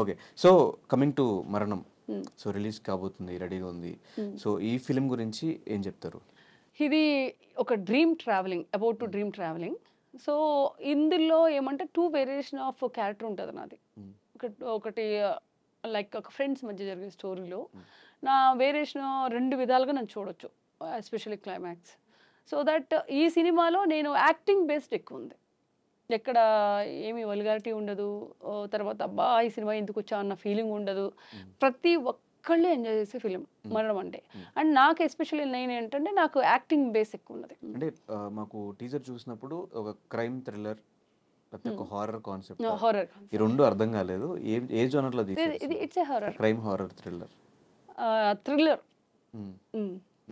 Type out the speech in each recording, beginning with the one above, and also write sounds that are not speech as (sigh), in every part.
Okay so coming to Maranam hmm. So release కాబోతుంది రెడీగా ఉంది hmm. సో ఈ ఫిలిం గురించి ఏం చెప్తారు ఇది ఒక dream traveling about to dream traveling so ఇందులో ఏమంటే టూ వేరియేషన్ ఆఫ్ క్యారెక్టర్ ఉంటుంది నాది hmm. ఒకటి లైక్ ఒక ఫ్రెండ్స్ మధ్య జరిగే స్టోరీలో నా వేరియేషన్ రెండు విధాలుగా నన్ను చూడొచ్చు ఎస్పెషల్లీ క్లైమాక్స్ సో దట్ ఈ సినిమాలో నేను యాక్టింగ్ బేస్డ్ ఎక్కువ ఉంది ఎక్కడ ఏమి వల్గారిటీ ఉండదు తర్వాత అబ్బా ఈ సినిమా ఎందుకు వచ్చా అన్న ఫీలింగ్ ఉండదు ప్రతి ఒక్కళ్ళు ఎంజాయ్ చేసే ఫిలిం మరణం అంటే అండ్ నాకు ఎస్పెషల్లీ నేను ఏంటంటే నాకు యాక్టింగ్ బేస్ ఎక్కువ ఉన్నది అంటే మాకు టీజర్ చూసినప్పుడు ఒక crime thriller horror concept horror ఈ రెండు అర్థం కాలేదు ఏ ఏ జోనర్లో ఇది it's a horror crime horror thriller thriller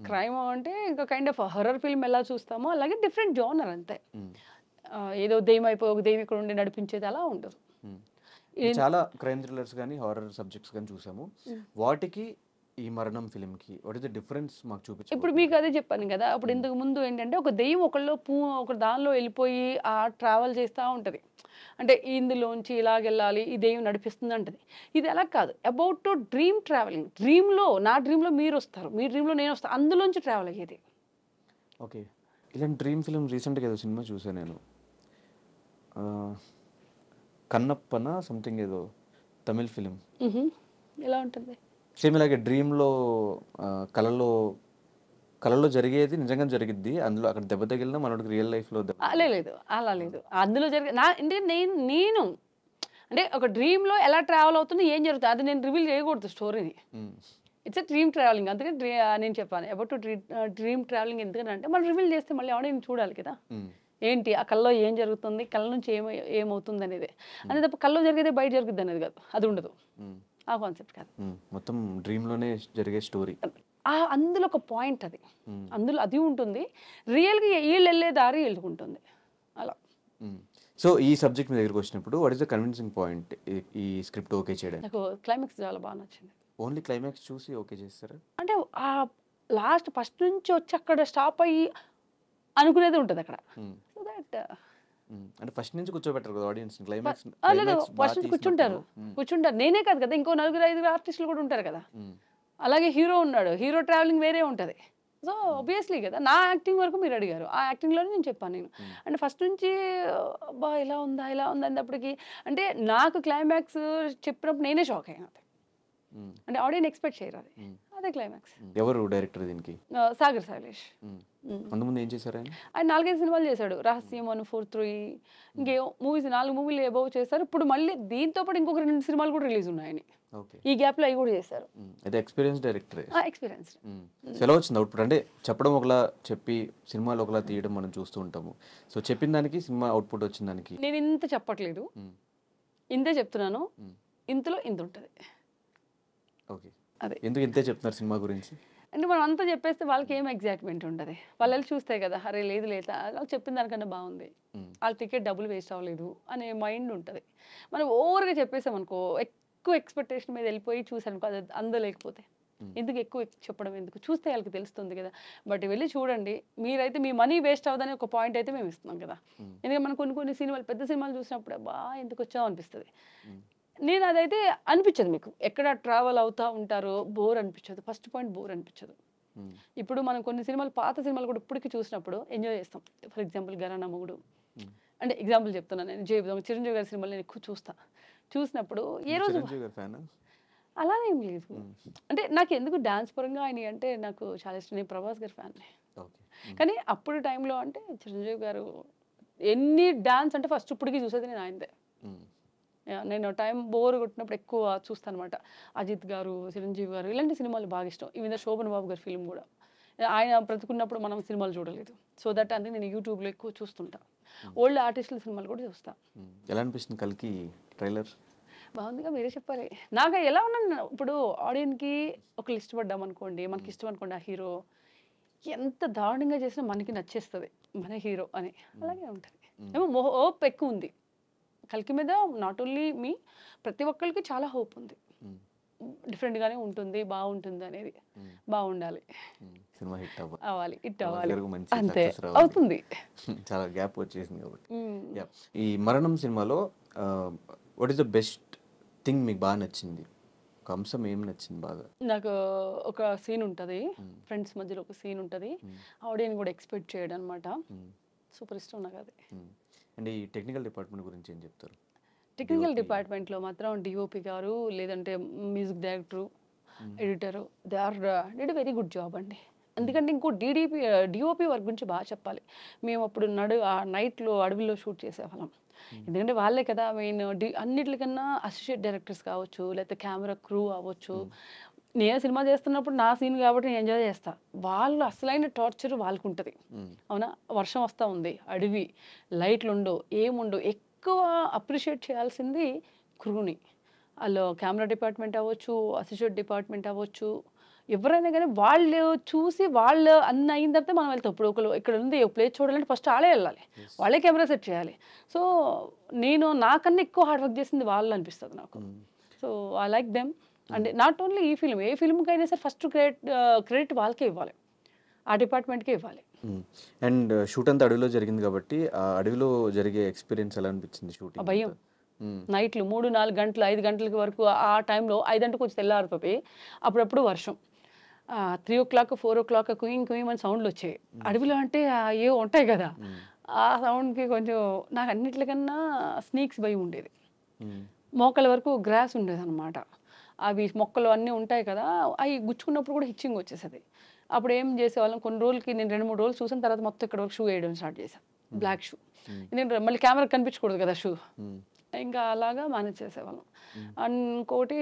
crime అంటే ఇంకా కైండ్ ఆఫ్ హర్రర్ ఫిల్మ్ ఎలా చూస్తామో అలాగే డిఫరెంట్ జోనర్ అంతే ఏదో దెయ్యం అయిపోయి ఒక దెయ్యం ఇక్కడ ఉండి నడిపించేది అలా ఉండదు చాలా క్రైమ్ థ్రిల్లర్స్ కానీ హారర్ సబ్జెక్ట్స్ కానీ చూసాము వాటికి ఈ మరణం ఫిలిం కి వాట్ ఇస్ ద డిఫరెన్స్ మాకు చూపించు ఇప్పుడు మీకు అదే చెప్పాను కదా అప్పుడు ఇంతకు ముందు ఏంటంటే ఒక దెయ్యం ఒకళ్ళు పూ ఒక దానిలో వెళ్ళిపోయి ఆ ట్రావెల్ చేస్తూ ఉంటుంది అంటే ఇందులోంచి ఇలాగెళ్ళాలి ఈ దెయ్యం నడిపిస్తుంది అంటది ఇది ఎలా కాదు అబౌట్ టు డ్రీమ్ ట్రావెలింగ్ డ్రీమ్లో నా డ్రీమ్లో మీరు వస్తారు మీ డ్రీమ్లో నేను వస్తాను అందులోంచి ట్రావెల్ అయ్యేది ఓకే ఇలాంటి డ్రీమ్ ఫిలిం రీసెంట్గా ఏదో సినిమా చూసాను నేను కన్నప్పన సంథింగ్ ఏదో తమిళ్ ఫిలిం ఎలా ఉంటుంది సేమ్ ఇలాగే డ్రీమ్లో కళలో కళలో జరిగేది నిజంగా జరిగిద్ది అందులో అక్కడ దెబ్బ తగిలిన మనోడికి రియల్ లైఫ్లో దెబ్బ లేదు అలా లేదు అందులో జరిగే నా అంటే నేను నేను అంటే ఒక డ్రీమ్లో ఎలా ట్రావెల్ అవుతుంది ఏం జరుగుతుంది అది నేను రివీల్ చేయకూడదు స్టోరీని ఇట్స్ అ డ్రీమ్ ట్రావెలింగ్ అందుకే నేను చెప్పాను అబౌట్ డ్రీమ్ ట్రావెలింగ్ ఎందుకంటే మళ్ళీ రివీల్ చేస్తే మళ్ళీ ఎవడో చూడాలి కదా ఏంటి ఆ కళ్ళలో ఏం జరుగుతుంది కళ్ళ నుంచి ఏమ ఏమవుతుంది అనేది అనే తప్ప కళ్ళలో జరిగేది బయట జరుగుద్ది అనేది కాదు అది ఉండదు ఆ కాన్సెప్ట్ కాదు మొత్తం డ్రీమ్లోనే జరిగే స్టోరీ ఆ అందులో ఒక పాయింట్ అది అందులో అది ఉంటుంది రియల్గా వీళ్ళు వెళ్ళే దారి ఉంటుంది అలా సో ఈ సబ్జెక్ట్ మీ దగ్గరకు వచ్చినప్పుడు what is the convincing point ఈ స్క్రిప్ట్ ఓకే చేయడం నాకు క్లైమాక్స్ చాలా బాగా నచ్చింది ఓన్లీ క్లైమాక్స్ చూసి ఓకే చేస్తారు అంటే ఆ లాస్ట్ ఫస్ట్ నుంచి వచ్చి అక్కడ స్టాప్ అయ్యి అనుకునేది ఉంటుంది అక్కడ దట్ అంటే ఫస్ట్ నుంచి కూర్చోబెట్టారు కదా ఆడియన్స్ క్లైమాక్స్ లేదు ఫస్ట్ నుంచి కూర్చుంటారు కూర్చుంటారు నేనే కాదు కదా ఇంకో నలుగురు ఐదుగురు ఆర్టిస్టులు కూడా ఉంటారు కదా అలాగే హీరో ఉన్నాడు హీరో ట్రావెలింగ్ వేరే ఉంటుంది సో ఆబ్వియస్లీ కదా నా యాక్టింగ్ వరకు మీరు అడిగారు ఆ యాక్టింగ్లోనే నేను చెప్పాను నేను అంటే ఫస్ట్ నుంచి బా ఇలా ఉందా ఇలా ఉందా అన్నప్పటికి అంటే నాకు క్లైమాక్స్ చెప్పినప్పుడు నేనే షాక్ అయ్యాను అంటే ఆడియన్స్ ఎక్స్పెక్ట్ చేయరు అది అదే క్లైమాక్స్ ఎవరు డైరెక్టర్ దీనికి సాగర్ సైలేష్ అంతకుముందు ఏం చేశారు ఆయన నాలుగైదు సినిమాలు చేశాడు రహస్యం అని ఫోర్ త్రీ ఇంకేమో మూవీస్ నాలుగు మూవీలు ఏబో చేశారు ఇప్పుడు మళ్ళీ దీంతో పాటు ఇంకొక రెండు సినిమాలు కూడా రిలీజ్ ఉన్నాయని ఈ గ్యాప్ లో అవి కూడా చేశారు అదే ఎక్స్పీరియన్స్ డైరెక్టర్ ఎక్స్పీరియన్స్ ఎలా వచ్చింది అవుట్పుట్ అంటే చెప్పడం ఒకలా చెప్పి సినిమాలు ఒకలా తీయడం మనం చూస్తూ ఉంటాము సో చెప్పిన దానికి సినిమా అవుట్పుట్ వచ్చిన దానికి నేను ఇంత చెప్పట్లేదు ఇంతే చెప్తున్నాను ఇంతలో ఇంత ఉంటుంది ఓకే అదే ఎందుకు ఇంతే చెప్తున్నారు సినిమా గురించి అంటే మనం అంతా చెప్పేస్తే వాళ్ళకి ఏం ఎగ్జాక్ట్మెంట్ ఉండదు వాళ్ళు చూస్తే కదా అరే లేదు లేదా వాళ్ళు చెప్పిన దానికన్నా బాగుంది వాళ్ళ టికెట్ డబ్బులు వేస్ట్ అవ్వలేదు అనే మైండ్ ఉంటుంది మనం ఓవర్గా చెప్పేసాం అనుకో ఎక్కువ ఎక్స్పెక్టేషన్ మీద వెళ్ళిపోయి చూసానుకో అది అందలేకపోతే ఎందుకు ఎక్కువ చెప్పడం ఎందుకు చూస్తే వాళ్ళకి తెలుస్తుంది కదా బట్ వెళ్ళి చూడండి మీరైతే మీ మనీ వేస్ట్ అవ్వదని ఒక పాయింట్ అయితే మేము ఇస్తున్నాం కదా ఎందుకంటే మనం కొన్ని కొన్ని సినిమాలు పెద్ద సినిమాలు చూసినప్పుడు బాగా ఎందుకు వచ్చావు అనిపిస్తుంది నేను అదైతే అనిపించదు మీకు ఎక్కడ ట్రావెల్ అవుతా ఉంటారో బోర్ అనిపించదు ఫస్ట్ పాయింట్ బోర్ అనిపించదు hmm. ఇప్పుడు మనం కొన్ని సినిమాలు పాత సినిమాలు కూడా ఇప్పటికీ చూసినప్పుడు ఎంజాయ్ చేస్తాం ఫర్ ఎగ్జాంపుల్ గరానా మొగుడు అంటే ఎగ్జాంపుల్ చెప్తున్నాను నేను జీవితం చిరంజీవి గారి సినిమాలు నేను ఎక్కువ చూస్తా చూసినప్పుడు ఏ రోజు అలానేం లేదు hmm. అంటే నాకు ఎందుకు డాన్స్ పరంగా ఆయన అంటే నాకు చాలా ఇష్టం నేను ప్రభాస్ గారి ఫ్యాన్ hmm. కానీ అప్పుడు టైంలో అంటే చిరంజీవి గారు ఎన్ని డాన్స్ అంటే ఫస్ట్ ఇప్పటికీ చూసేది నేను ఆయనదే నేను టైం బోర్ కొట్టినప్పుడు ఎక్కువ చూస్తాను అనమాట అజిత్ గారు చిరంజీవి గారు ఇలాంటి సినిమాలు బాగా ఇష్టం ఈ విధంగా శోభన్ బాబు గారి ఫిల్మ్ కూడా ఆయన బ్రతుకున్నప్పుడు మనం సినిమాలు చూడలేదు సో దట్ అంటే నేను యూట్యూబ్లో ఎక్కువ చూస్తుంటా ఓల్డ్ hmm. ఆర్టిస్టుల సినిమాలు కూడా చూస్తా hmm. ఎలా అనిపిస్తుంది కలికి ట్రైలర్ బాగుందిగా మీరే చెప్పాలి నాకు ఎలా ఉన్నాను ఇప్పుడు ఆడియన్కి ఒకళ్ళు ఇష్టపడ్డాం అనుకోండి మనకి hmm. ఇష్టం అనుకోండి ఆ హీరో ఎంత దారుణంగా చేసినా మనకి నచ్చేస్తుంది మన హీరో అని అలాగే ఉంటుంది ఏమో హోప్ ఎక్కువ ఉంది కలికి మీద నాట్ ఓన్లీ మీ ప్రతి ఒక్కరికి చాలా హోప్ ఉంది డిఫరెంట్గానే hmm. ఉంటుంది బాగుంటుంది అనేది hmm. బాగుండాలి hmm. సినిమా హిట్ అవ్వాలి హిట్ అవ్వాలి అంతే అవుతుంది (laughs) చాలా గ్యాప్ వచ్చేసింది కాబట్టి ఈ మరణం సినిమాలో what is the best thing మీకు బాగా నచ్చింది ఒక అంశం ఏం నచ్చింది బాగా నాకు ఒక సీన్ ఉంటుంది ఫ్రెండ్స్ మధ్యలో ఒక సీన్ ఉంటుంది ఆడియన్ కూడా ఎక్స్పెక్ట్ చేయడం అనమాట సూపర్ ఇష్టం నాకు అది అండ్ ఈ టెక్నికల్ డిపార్ట్మెంట్ గురించి ఏం చెప్తారు టెక్నికల్ డిపార్ట్మెంట్లో మాత్రం డిఓపి గారు లేదంటే music director editor they are did very good job అండి ఎందుకంటే ఇంకో డీడీపీ డిఓపి వర్క్ గురించి బాగా చెప్పాలి మేము అప్పుడు నడు ఆ నైట్లో అడవిలో షూట్ చేసేవాళ్ళం ఎందుకంటే వాళ్ళే కదా మెయిన్ డి అన్నిటికన్నా అసోసియేట్ డైరెక్టర్స్ కావచ్చు లేకపోతే కెమెరా క్రూ అవ్వచ్చు నేను సినిమా చేస్తున్నప్పుడు నా సీన్ కాబట్టి నేను ఎంజాయ్ చేస్తా వాళ్ళు అసలైన టార్చర్ వాళ్ళకు ఉంటుంది hmm. అవునా వర్షం వస్తూ ఉంది అడవి లైట్లు ఉండవు ఏముండవు ఎక్కువ అప్రిషియేట్ చేయాల్సింది క్రూని వాళ్ళు కెమెరా డిపార్ట్మెంట్ అవ్వచ్చు అసిస్టెంట్ డిపార్ట్మెంట్ అవ్వచ్చు ఎవరైనా కానీ వాళ్ళు చూసి వాళ్ళు అన్న అయిన తర్వాత మనం వెళ్తాం ఇప్పుడు ఒకరు ఇక్కడ ఉంది ప్లేస్ చూడాలంటే ఫస్ట్ వాళ్ళే వెళ్ళాలి వాళ్ళే కెమెరా సెట్ చేయాలి సో నేను నాకన్నా ఎక్కువ హార్డ్ వర్క్ చేసింది వాళ్ళు అనిపిస్తుంది నాకు so I like them and not only ఈ ఫిల్మ్ ఏ ఫిల్మ్కి అయినా సరే ఫస్ట్ క్రెడిట్ క్రెడిట్ వాళ్ళకే ఇవ్వాలి ఆ డిపార్ట్మెంట్కే ఇవ్వాలి అండ్ షూట్ uh, అంతా అడవిలో జరిగింది కాబట్టి అడవిలో జరిగే ఎక్స్పీరియన్స్ ఎలా అనిపించింది షూట్ భయం నైట్లు మూడు నాలుగు గంటలు ఐదు గంటలకి వరకు ఆ టైంలో ఐదు గంటలకు వచ్చి తెల్లారిపోయి అప్పుడప్పుడు వర్షం three o'clock four o'clock కుయింగ్ కుయింగ్ అని సౌండ్లు వచ్చాయి అడవిలో అంటే ఏ ఉంటాయి కదా ఆ సౌండ్కి కొంచెం నాకు అన్నింటికన్నా స్నేక్స్ భయం ఉండేది మోకల వరకు గ్రాస్ ఉండేది అనమాట అవి మొక్కలు అన్నీ ఉంటాయి కదా అవి గుచ్చుకున్నప్పుడు కూడా హిచ్చింగ్ వచ్చేసేది అప్పుడు ఏం చేసేవాళ్ళం కొన్ని రోజులకి నేను రెండు మూడు రోజులు చూసిన తర్వాత మొత్తం ఇక్కడ వరకు షూ వేయడం స్టార్ట్ చేశాను బ్లాక్ షూ ఎందుకంటే మళ్ళీ కెమెరా కనిపించకూడదు కదా షూ ఇంకా అలాగా మేనేజ్ చేసేవాళ్ళం అండ్ ఇంకోటి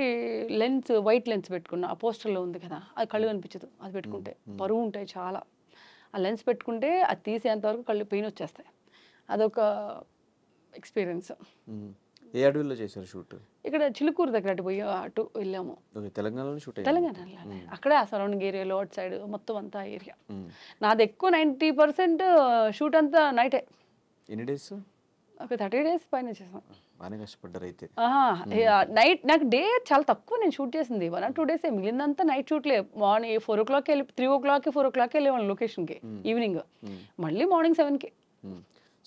లెన్స్ వైట్ లెన్స్ పెట్టుకున్నా ఆ పోస్టర్లో ఉంది కదా అది కళ్ళు కనిపించదు అది పెట్టుకుంటే బరువు ఉంటాయి చాలా ఆ లెన్స్ పెట్టుకుంటే అది తీసేంతవరకు కళ్ళు పెయిన్ వచ్చేస్తాయి అదొక ఎక్స్పీరియన్స్ ఏ అడవిలో చేశారు షూట్ ఇక్కడ చిలుకూరు దగ్గర అటు పోయి అటు వెళ్ళాము తెలంగాణలో షూట్ తెలంగాణలో అక్కడే ఆ సరౌండింగ్ ఏరియాలో అటు సైడ్ మొత్తం అంతా ఏరియా నాది ఎక్కువ నైంటీ పర్సెంట్ షూట్ అంతా నైటే ఎన్ని డేస్ ఒక థర్టీ డేస్ పైన చేసాం కష్టపడ్డారు అయితే నైట్ నాకు డే చాలా తక్కువ నేను షూట్ చేసింది వన్ ఆర్ టూ డేస్ మిగిలిందంతా నైట్ షూట్లే మార్నింగ్ ఫోర్ ఓ క్లాక్ వెళ్ళి three o'clock four o'clock వెళ్ళేవాళ్ళం లొకేషన్కి ఈవినింగ్ మళ్ళీ మార్నింగ్ సెవెన్కి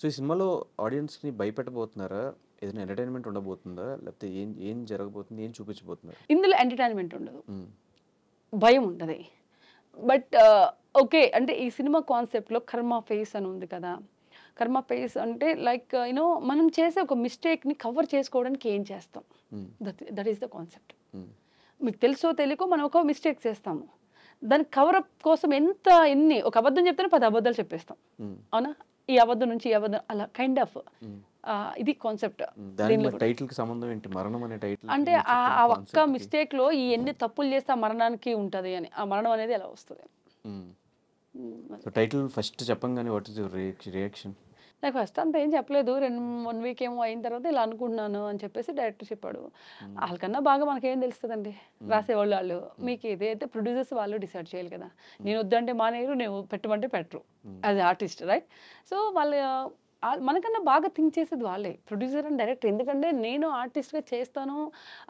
సో ఈ సినిమాలో ఆడియన్స్ని భయపెట్టబోతున్నారా ఏదైనా ఎంటర్టైన్మెంట్ ఉండబోతుందా లేకపోతే ఏం ఏం జరగబోతుంది ఏం చూపించబోతుందా ఇందులో ఎంటర్టైన్మెంట్ ఉండదు భయం ఉంటుంది బట్ ఓకే అంటే ఈ సినిమా కాన్సెప్ట్లో కర్మ ఫేస్ అని ఉంది కదా కర్మ ఫేస్ అంటే లైక్ యూనో మనం చేసే ఒక మిస్టేక్ని కవర్ చేసుకోవడానికి ఏం చేస్తాం that that is the concept మీకు తెలుసో తెలియకో మనం ఒక మిస్టేక్ చేస్తాము దాని కవరప్ కోసం ఎంత ఎన్ని ఒక అబద్ధం చెప్తేనే పది అబద్ధాలు చెప్పేస్తాం అవునా ఈ అబద్ధం నుంచి ఈ అబద్ధం అలా కైండ్ ఆఫ్ ఇది కాన్సెప్ట్ టైటిల్ సంబంధం ఏంటి మరణం అనే టైటిల్ అంటే ఆ ఒక్క మిస్టేక్ లో ఈ ఎన్ని తప్పులు చేస్తే ఆ మరణానికి ఉంటది అని ఆ మరణం అనేది ఎలా వస్తుంది టైటిల్ ఫస్ట్ చెప్పంగానే వాట్ ఇస్ యువర్ రియాక్షన్ నాకు ఫస్ట్ అంత ఏం చెప్పలేదు రెండు వన్ వీక్ ఏమో అయిన తర్వాత ఇలా అనుకుంటున్నాను అని చెప్పేసి డైరెక్టర్ చెప్పాడు వాళ్ళకన్నా బాగా మనకేం తెలుస్తుందండి రాసేవాళ్ళు వాళ్ళు మీకు ఏదైతే ప్రొడ్యూసర్స్ వాళ్ళు డిసైడ్ చేయాలి కదా నేను వద్దంటే మానేరు నేను పెట్టమంటే పెట్టరు యాజ్ ఆర్టిస్ట్ రైట్ సో వాళ్ళు మనకన్నా బాగా థింక్ చేసేది వాళ్ళే ప్రొడ్యూసర్ అండ్ డైరెక్టర్ ఎందుకంటే నేను ఆర్టిస్ట్గా చేస్తాను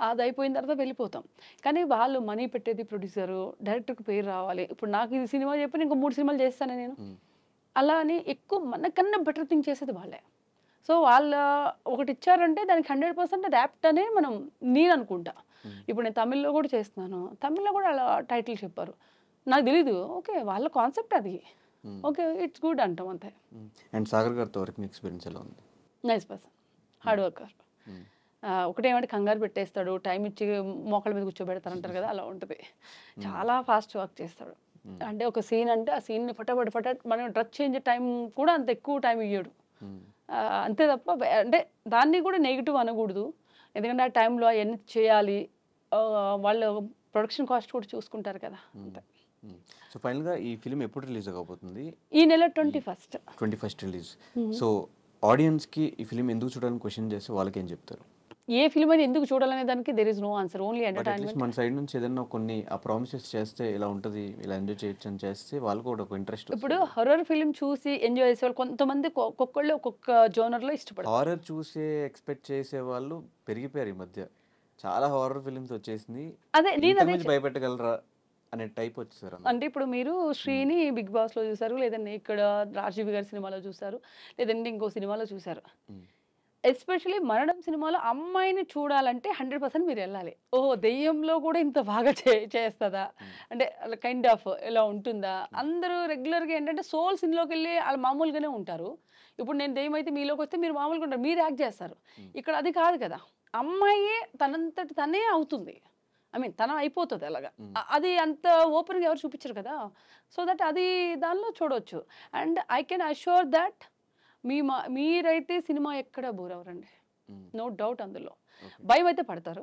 అది అయిపోయిన తర్వాత వెళ్ళిపోతాం కానీ వాళ్ళు మనీ పెట్టేది ప్రొడ్యూసరు డైరెక్టర్కి పేరు రావాలి ఇప్పుడు నాకు ఇది సినిమా చెప్పి ఇంకో మూడు సినిమాలు చేస్తాను నేను అలా అని ఎక్కువ మనకన్నా బెటర్ థింక్ చేసేది వాళ్ళే సో వాళ్ళ ఒకటి ఇచ్చారంటే దానికి హండ్రెడ్ పర్సెంట్ అది యాప్ట్ అనే మనం నేను అనుకుంటా ఇప్పుడు నేను తమిళ్లో కూడా చేస్తున్నాను తమిళ్లో కూడా అలా టైటిల్ చెప్పారు నాకు తెలీదు ఓకే వాళ్ళ కాన్సెప్ట్ అది ఓకే ఇట్స్ గుడ్ అంటాం అంతే అండ్ hmm. సాగర్ గారితో మీ ఎక్స్పీరియన్స్ ఎలా ఉంది నైస్ పర్సన్ హార్డ్ వర్కర్ ఒకటేమంటే కంగారు పెట్టేస్తాడు టైం ఇచ్చి మోకల మీద అంటారు కదా అలా ఉంటుంది hmm. చాలా ఫాస్ట్ వర్క్ చేస్తాడు hmm. అంటే ఒక సీన్ అంటే ఆ సీన్ని ఫటాఫట్ ఫటాట్ మనం డ్రెస్ చేంజ్ టైం కూడా అంత ఎక్కువ టైం ఇవ్వడు అంతే తప్ప అంటే దాన్ని కూడా నెగిటివ్ అనకూడదు ఎందుకంటే ఆ టైంలో అవన్నీ చేయాలి వాళ్ళు ప్రొడక్షన్ కాస్ట్ కూడా చూసుకుంటారు కదా అంతే సో ఫైనల్ గా ఈ ఫిలిం ఎప్పుడు రిలీజ్ అవ్వబోతుంది ఈ నెల twenty first twenty first release so hmm. Audience కి ఈ ఫిలిం ఎందుకు చూడాలని క్వశ్చన్ చేస్తే వాళ్ళకి ఏం చెప్తారు ఏ ఫిల్మ్ అని ఎందుకు చూడాలనే దానికి there is no answer only entertainment మన సైడ్ నుంచి ఏదైనా కొన్ని ఆ ప్రామిసెస్ చేస్తే ఇలా ఉంటుంది ఇలా ఎంజాయ్ చేయొచ్చు అని చేస్తే వాళ్ళకు కూడా ఒక ఇంట్రెస్ట్ ఇప్పుడు హర్రర్ ఫిల్మ్ చూసి ఎంజాయ్ చేసే వాళ్ళు కొంతమంది ఒక్కొక్కళ్ళు ఒక్కొక్క జోనర్లో ఇష్టపడతారు హారర్ చూసే ఎక్స్పెక్ట్ చేసే వాళ్ళు పెరిగిపోయారు ఈ మధ్య చాలా హారర్ ఫిల్మ్స్ వచ్చేసింది అదే నేను భయపెట్టగలరా అనే టైప్ వచ్చేసారు అంటే ఇప్పుడు మీరు శ్రీని బిగ్ బాస్లో చూసారు లేదంటే ఇక్కడ రాజీవ్ గారి సినిమాలో చూసారు లేదంటే ఇంకో సినిమాలో చూసారు ఎస్పెషలీ మరణం సినిమాలో అమ్మాయిని చూడాలంటే హండ్రెడ్ పర్సెంట్ మీరు వెళ్ళాలి ఓహో దెయ్యంలో కూడా ఇంత బాగా చే చేస్తుందా అంటే కైండ్ ఆఫ్ ఇలా ఉంటుందా అందరూ రెగ్యులర్గా ఏంటంటే సోల్స్ ఇంట్లోకి వెళ్ళి వాళ్ళు మామూలుగానే ఉంటారు ఇప్పుడు నేను దెయ్యం అయితే మీలోకి వస్తే మీరు మామూలుగా ఉంటారు మీరు యాక్ట్ చేస్తారు ఇక్కడ అది కాదు కదా అమ్మాయి తనంతటి తనే అవుతుంది ఐ మీన్ తన అయిపోతుంది అలాగా అది అంత ఓపెన్గా ఎవరు చూపించరు కదా సో దట్ అది దానిలో చూడవచ్చు and I can assure that మీ మా మీరైతే సినిమా ఎక్కడ బోరవరండి నో డౌట్ అందులో భయం అయితే పడతారు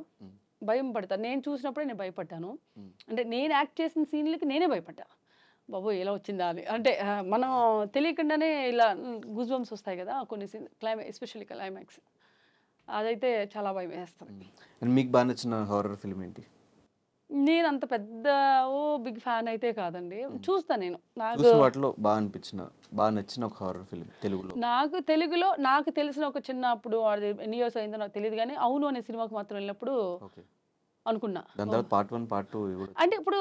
భయం పడతారు నేను చూసినప్పుడే నేను భయపడ్డాను అంటే నేను యాక్ట్ చేసిన సీన్లకి నేనే భయపడ్డా బాబు ఎలా వచ్చిందా అని అంటే మనం తెలియకుండానే ఇలా గుజ్బంస్ వస్తాయి కదా కొన్ని సీన్ క్లైమాక్స్ ఎస్పెషల్లీ క్లైమాక్స్ అదైతే చాలా భయం వేస్తుంది మీకు బాగా నచ్చిన హారర్ ఫిల్మ్ ఏంటి నేను అంత పెద్ద ఓ బిగ్ ఫ్యాన్ అయితే కాదండి చూస్తా నేను నాకు వాటిలో బాగా అనిపించిన బాగా నచ్చిన ఒక హారర్ ఫిల్మ్ తెలుగులో నాకు తెలుగులో నాకు తెలిసిన ఒక చిన్న అప్పుడు ఎన్ని ఇయర్స్ అయిందో నాకు తెలియదు కానీ అవును అనే సినిమాకి మాత్రం వెళ్ళినప్పుడు అనుకున్నా దాని తర్వాత పార్ట్ వన్ పార్ట్ టూ అంటే ఇప్పుడు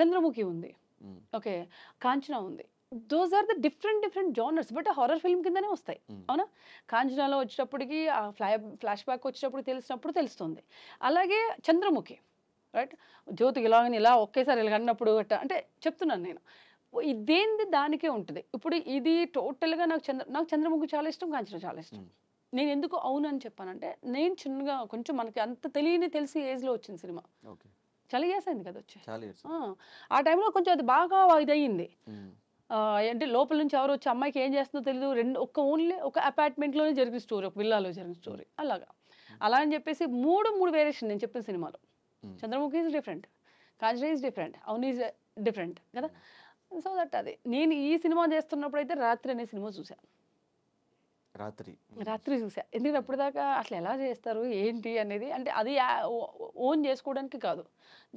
చంద్రముఖి ఉంది ఓకే కాంచన ఉంది those are the different different genres but horror film కిందనే వస్తాయి అవునా కాంచనలో వచ్చేటప్పటికి ఆ ఫ్లా ఫ్లాష్ బ్యాక్ వచ్చేటప్పుడు తెలిసినప్పుడు తెలుస్తుంది అలాగే చంద్రముఖి రైట్ జ్యోతికి అని ఇలా ఒకేసారి ఇలా అన్నప్పుడు అంటే చెప్తున్నాను నేను ఇదేంది దానికే ఉంటుంది ఇప్పుడు ఇది టోటల్గా నాకు చంద్ర నాకు చంద్రముఖి చాలా ఇష్టం కాంచన చాలా ఇష్టం నేను ఎందుకు అవును అని చెప్పానంటే నేను చిన్నగా కొంచెం మనకి అంత తెలియని తెలిసి ఏజ్లో వచ్చింది సినిమా చాలా చేసింది అయింది కదా వచ్చి ఆ టైంలో కొంచెం అది బాగా ఇదయ్యింది అంటే లోపల నుంచి ఎవరు వచ్చి అమ్మాయికి ఏం చేస్తుందో తెలియదు రెండు ఒక ఓన్లీ ఒక అపార్ట్మెంట్లోనే జరిగిన స్టోరీ ఒక విల్లాలో జరిగిన స్టోరీ అలాగా అలా అని చెప్పేసి మూడు మూడు వేరియేషన్ నేను చెప్పిన సినిమాలో Hmm. చంద్రముఖి ఈజ్ డిఫరెంట్ కాజరే ఈజ్ డిఫరెంట్ అవును ఈజ్ డిఫరెంట్ కదా సో దట్ అదే నేను ఈ సినిమా చేస్తున్నప్పుడు అయితే రాత్రి అనే సినిమా చూసా రాత్రి hmm. రాత్రి చూసా ఎందుకంటే అప్పటిదాకా అసలు ఎలా చేస్తారు ఏంటి అనేది అంటే అది ఓన్ చేసుకోవడానికి కాదు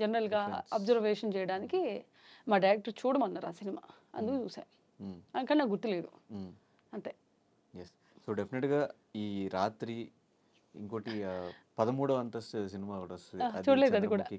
జనరల్గా అబ్జర్వేషన్ చేయడానికి మా డైరెక్టర్ చూడమన్నారు ఆ సినిమా అందుకు hmm. చూసా అందుకని నాకు గుర్తులేదు అంతే సో డెఫినెట్గా ఈ రాత్రి ఇంకోటి పదమూడవ అంతస్తు సినిమా కూడా వస్తుంది